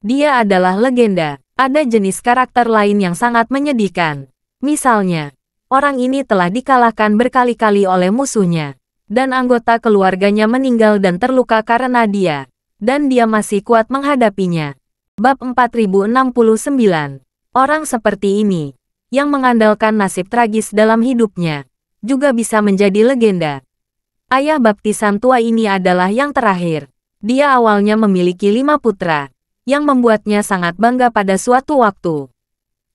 Dia adalah legenda. Ada jenis karakter lain yang sangat menyedihkan. Misalnya, orang ini telah dikalahkan berkali-kali oleh musuhnya, dan anggota keluarganya meninggal dan terluka karena dia, dan dia masih kuat menghadapinya. Bab 4069 Orang seperti ini yang mengandalkan nasib tragis dalam hidupnya, juga bisa menjadi legenda. Ayah baptisan tua ini adalah yang terakhir. Dia awalnya memiliki lima putra, yang membuatnya sangat bangga pada suatu waktu.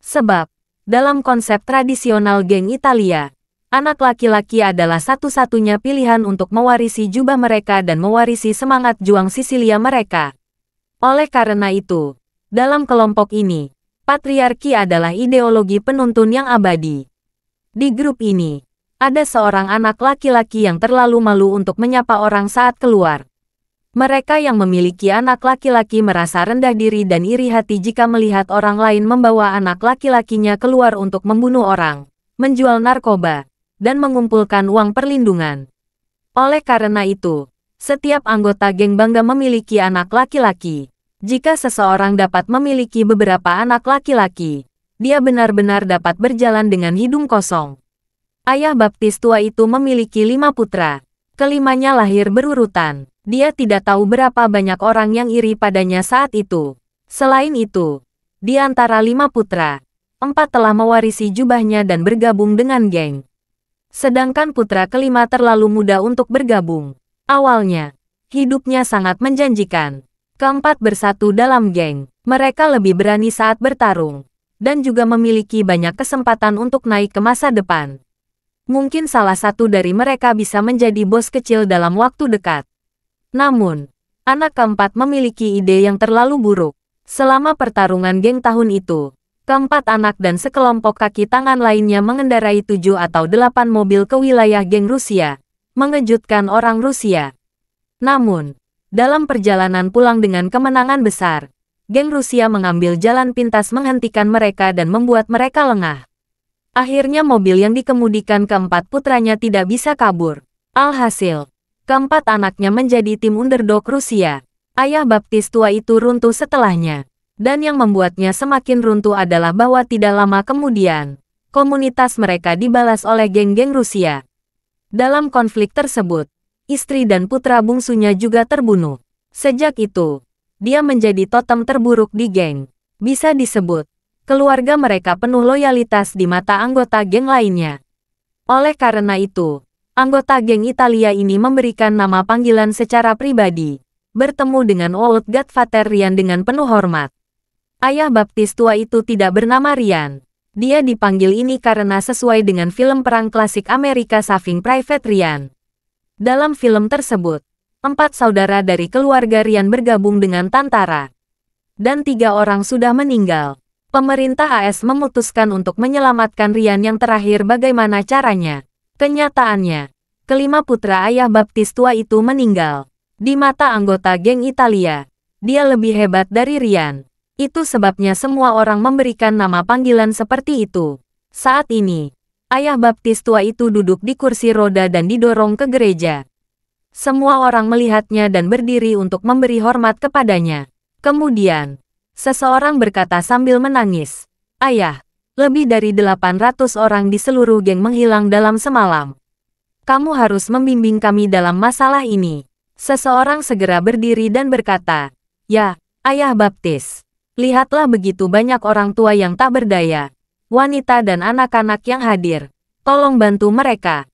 Sebab, dalam konsep tradisional geng Italia, anak laki-laki adalah satu-satunya pilihan untuk mewarisi jubah mereka dan mewarisi semangat juang Sisilia mereka. Oleh karena itu, dalam kelompok ini, patriarki adalah ideologi penuntun yang abadi. Di grup ini, ada seorang anak laki-laki yang terlalu malu untuk menyapa orang saat keluar. Mereka yang memiliki anak laki-laki merasa rendah diri dan iri hati jika melihat orang lain membawa anak laki-lakinya keluar untuk membunuh orang, menjual narkoba, dan mengumpulkan uang perlindungan. Oleh karena itu, setiap anggota geng bangga memiliki anak laki-laki. Jika seseorang dapat memiliki beberapa anak laki-laki, dia benar-benar dapat berjalan dengan hidung kosong. Ayah baptis tua itu memiliki lima putra. Kelimanya lahir berurutan. Dia tidak tahu berapa banyak orang yang iri padanya saat itu. Selain itu, di antara lima putra, empat telah mewarisi jubahnya dan bergabung dengan geng. Sedangkan putra kelima terlalu muda untuk bergabung. Awalnya, hidupnya sangat menjanjikan. Keempat bersatu dalam geng. Mereka lebih berani saat bertarung. Dan juga memiliki banyak kesempatan untuk naik ke masa depan. Mungkin salah satu dari mereka bisa menjadi bos kecil dalam waktu dekat. Namun, anak keempat memiliki ide yang terlalu buruk. Selama pertarungan geng tahun itu, keempat anak dan sekelompok kaki tangan lainnya mengendarai tujuh atau delapan mobil ke wilayah geng Rusia, mengejutkan orang Rusia. Namun, dalam perjalanan pulang dengan kemenangan besar, geng Rusia mengambil jalan pintas menghentikan mereka dan membuat mereka lengah. Akhirnya mobil yang dikemudikan keempat putranya tidak bisa kabur. Alhasil, keempat anaknya menjadi tim underdog Rusia. Ayah baptis tua itu runtuh setelahnya. Dan yang membuatnya semakin runtuh adalah bahwa tidak lama kemudian, komunitas mereka dibalas oleh geng-geng Rusia. Dalam konflik tersebut, istri dan putra bungsunya juga terbunuh. Sejak itu, dia menjadi totem terburuk di geng. Bisa disebut, keluarga mereka penuh loyalitas di mata anggota geng lainnya. Oleh karena itu, anggota geng Italia ini memberikan nama panggilan secara pribadi, bertemu dengan Old Godfather Rian dengan penuh hormat. Ayah baptis tua itu tidak bernama Rian. Dia dipanggil ini karena sesuai dengan film perang klasik Amerika Saving Private Rian. Dalam film tersebut, empat saudara dari keluarga Rian bergabung dengan Tantara. Dan tiga orang sudah meninggal. Pemerintah AS memutuskan untuk menyelamatkan Rian yang terakhir bagaimana caranya. Kenyataannya, kelima putra ayah baptis tua itu meninggal. Di mata anggota geng Italia, dia lebih hebat dari Rian. Itu sebabnya semua orang memberikan nama panggilan seperti itu. Saat ini, Ayah baptis tua itu duduk di kursi roda dan didorong ke gereja. Semua orang melihatnya dan berdiri untuk memberi hormat kepadanya. Kemudian, seseorang berkata sambil menangis, Ayah, lebih dari 800 orang di seluruh geng menghilang dalam semalam. Kamu harus membimbing kami dalam masalah ini. Seseorang segera berdiri dan berkata, Ya, Ayah Baptis, lihatlah begitu banyak orang tua yang tak berdaya wanita dan anak-anak yang hadir. Tolong bantu mereka.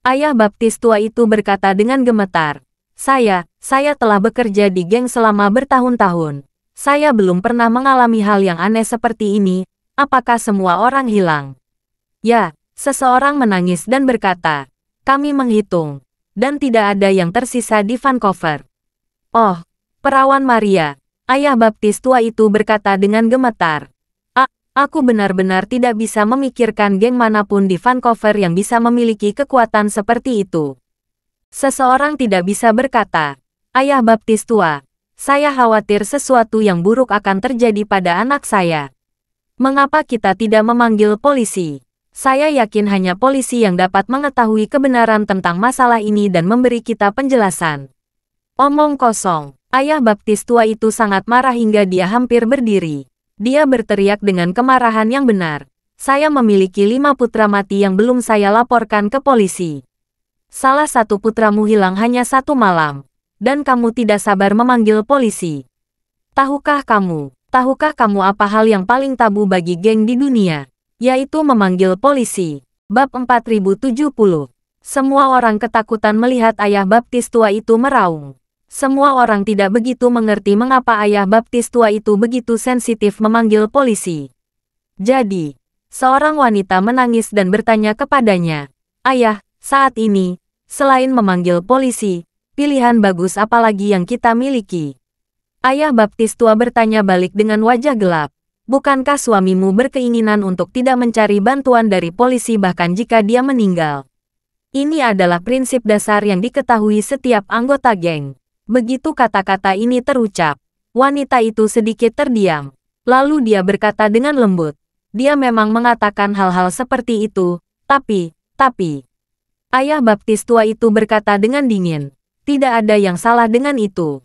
Ayah baptis tua itu berkata dengan gemetar. Saya, saya telah bekerja di geng selama bertahun-tahun. Saya belum pernah mengalami hal yang aneh seperti ini. Apakah semua orang hilang? Ya, seseorang menangis dan berkata, kami menghitung, dan tidak ada yang tersisa di Vancouver. Oh, perawan Maria, ayah baptis tua itu berkata dengan gemetar. Aku benar-benar tidak bisa memikirkan geng manapun di Vancouver yang bisa memiliki kekuatan seperti itu. Seseorang tidak bisa berkata, Ayah Baptis tua, saya khawatir sesuatu yang buruk akan terjadi pada anak saya. Mengapa kita tidak memanggil polisi? Saya yakin hanya polisi yang dapat mengetahui kebenaran tentang masalah ini dan memberi kita penjelasan. Omong kosong, ayah baptis tua itu sangat marah hingga dia hampir berdiri. Dia berteriak dengan kemarahan yang benar. Saya memiliki lima putra mati yang belum saya laporkan ke polisi. Salah satu putramu hilang hanya satu malam. Dan kamu tidak sabar memanggil polisi. Tahukah kamu, tahukah kamu apa hal yang paling tabu bagi geng di dunia? Yaitu memanggil polisi. Bab 4070 Semua orang ketakutan melihat ayah baptis tua itu meraung. Semua orang tidak begitu mengerti mengapa ayah baptis tua itu begitu sensitif memanggil polisi. Jadi, seorang wanita menangis dan bertanya kepadanya, Ayah, saat ini, selain memanggil polisi, pilihan bagus apalagi yang kita miliki. Ayah baptis tua bertanya balik dengan wajah gelap, bukankah suamimu berkeinginan untuk tidak mencari bantuan dari polisi bahkan jika dia meninggal? Ini adalah prinsip dasar yang diketahui setiap anggota geng. Begitu kata-kata ini terucap, wanita itu sedikit terdiam. Lalu dia berkata dengan lembut, dia memang mengatakan hal-hal seperti itu, tapi, tapi... Ayah baptis tua itu berkata dengan dingin, tidak ada yang salah dengan itu.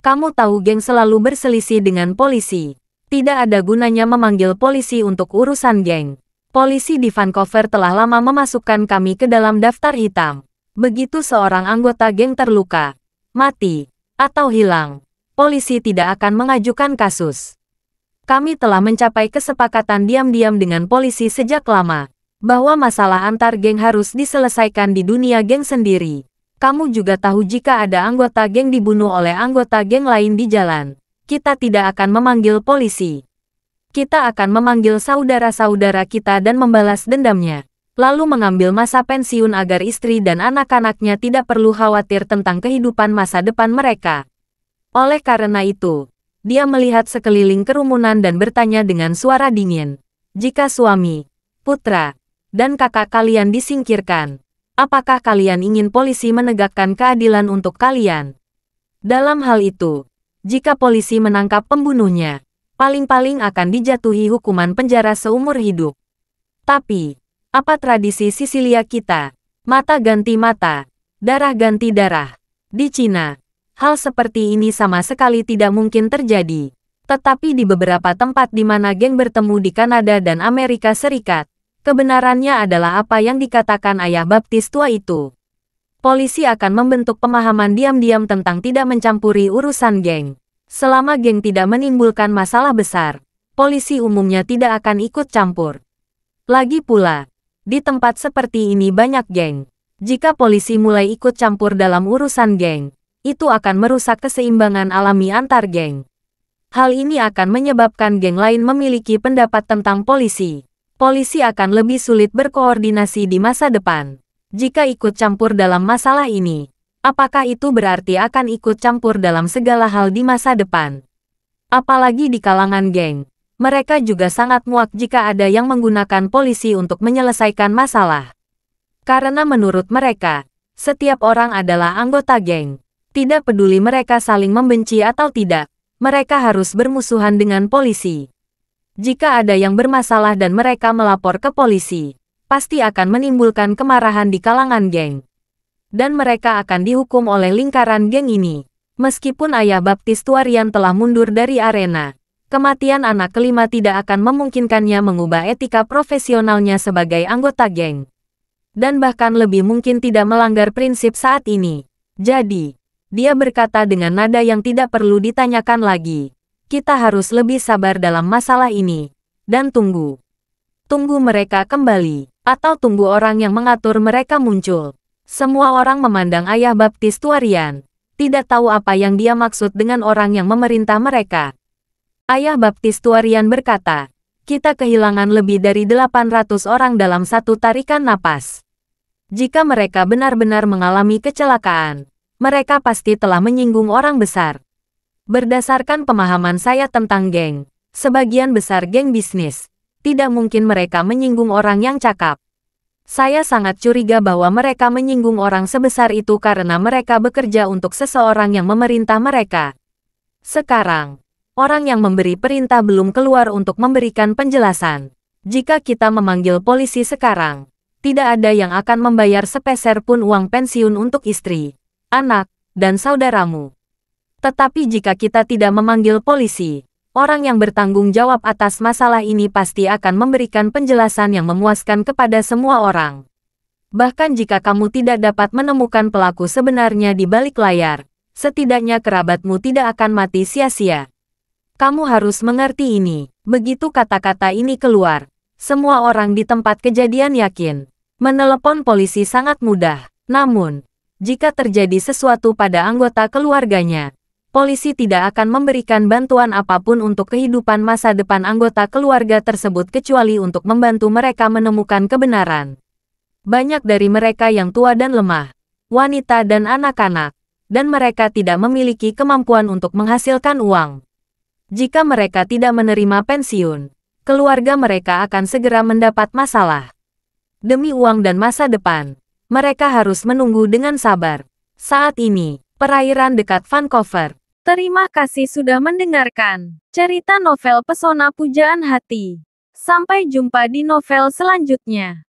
Kamu tahu geng selalu berselisih dengan polisi. Tidak ada gunanya memanggil polisi untuk urusan geng. Polisi di Vancouver telah lama memasukkan kami ke dalam daftar hitam. Begitu seorang anggota geng terluka, mati, atau hilang, polisi tidak akan mengajukan kasus. Kami telah mencapai kesepakatan diam-diam dengan polisi sejak lama, bahwa masalah antar geng harus diselesaikan di dunia geng sendiri. Kamu juga tahu jika ada anggota geng dibunuh oleh anggota geng lain di jalan, kita tidak akan memanggil polisi. Kita akan memanggil saudara-saudara kita dan membalas dendamnya lalu mengambil masa pensiun agar istri dan anak-anaknya tidak perlu khawatir tentang kehidupan masa depan mereka. Oleh karena itu, dia melihat sekeliling kerumunan dan bertanya dengan suara dingin, "Jika suami, putra, dan kakak kalian disingkirkan, apakah kalian ingin polisi menegakkan keadilan untuk kalian?" Dalam hal itu, jika polisi menangkap pembunuhnya, paling-paling akan dijatuhi hukuman penjara seumur hidup. Tapi, apa tradisi Sisilia kita? Mata ganti mata, darah ganti darah. Di Cina, hal seperti ini sama sekali tidak mungkin terjadi. Tetapi di beberapa tempat di mana geng bertemu di Kanada dan Amerika Serikat, kebenarannya adalah apa yang dikatakan ayah baptis tua itu. Polisi akan membentuk pemahaman diam-diam tentang tidak mencampuri urusan geng. Selama geng tidak menimbulkan masalah besar, polisi umumnya tidak akan ikut campur. Lagi pula, di tempat seperti ini banyak geng. Jika polisi mulai ikut campur dalam urusan geng, itu akan merusak keseimbangan alami antar geng. Hal ini akan menyebabkan geng lain memiliki pendapat tentang polisi. Polisi akan lebih sulit berkoordinasi di masa depan. Jika ikut campur dalam masalah ini, apakah itu berarti akan ikut campur dalam segala hal di masa depan? Apalagi di kalangan geng, mereka juga sangat muak jika ada yang menggunakan polisi untuk menyelesaikan masalah. Karena menurut mereka, setiap orang adalah anggota geng. Tidak peduli mereka saling membenci atau tidak, mereka harus bermusuhan dengan polisi. Jika ada yang bermasalah dan mereka melapor ke polisi, pasti akan menimbulkan kemarahan di kalangan geng. Dan mereka akan dihukum oleh lingkaran geng ini. Meskipun ayah Baptis Tuarian telah mundur dari arena, kematian anak kelima tidak akan memungkinkannya mengubah etika profesionalnya sebagai anggota geng. Dan bahkan lebih mungkin tidak melanggar prinsip saat ini. Jadi, dia berkata dengan nada yang tidak perlu ditanyakan lagi. Kita harus lebih sabar dalam masalah ini. Dan tunggu. Tunggu mereka kembali. Atau tunggu orang yang mengatur mereka muncul. Semua orang memandang ayah baptis Tuarian. Tidak tahu apa yang dia maksud dengan orang yang memerintah mereka. Ayah baptis Tuarian berkata, kita kehilangan lebih dari 800 orang dalam satu tarikan napas. Jika mereka benar-benar mengalami kecelakaan, mereka pasti telah menyinggung orang besar. Berdasarkan pemahaman saya tentang geng, sebagian besar geng bisnis, tidak mungkin mereka menyinggung orang yang cakap. Saya sangat curiga bahwa mereka menyinggung orang sebesar itu karena mereka bekerja untuk seseorang yang memerintah mereka. Sekarang, orang yang memberi perintah belum keluar untuk memberikan penjelasan. Jika kita memanggil polisi sekarang, tidak ada yang akan membayar sepeser pun uang pensiun untuk istri, anak, dan saudaramu. Tetapi jika kita tidak memanggil polisi, orang yang bertanggung jawab atas masalah ini pasti akan memberikan penjelasan yang memuaskan kepada semua orang. Bahkan jika kamu tidak dapat menemukan pelaku sebenarnya di balik layar, setidaknya kerabatmu tidak akan mati sia-sia. Kamu harus mengerti ini. Begitu kata-kata ini keluar, semua orang di tempat kejadian yakin. Menelepon polisi sangat mudah. Namun, jika terjadi sesuatu pada anggota keluarganya, polisi tidak akan memberikan bantuan apapun untuk kehidupan masa depan anggota keluarga tersebut kecuali untuk membantu mereka menemukan kebenaran. Banyak dari mereka yang tua dan lemah, wanita dan anak-anak, dan mereka tidak memiliki kemampuan untuk menghasilkan uang. Jika mereka tidak menerima pensiun, keluarga mereka akan segera mendapat masalah. Demi uang dan masa depan, mereka harus menunggu dengan sabar. Saat ini, perairan dekat Vancouver. Terima kasih sudah mendengarkan cerita novel Pesona Pujaan Hati. Sampai jumpa di novel selanjutnya.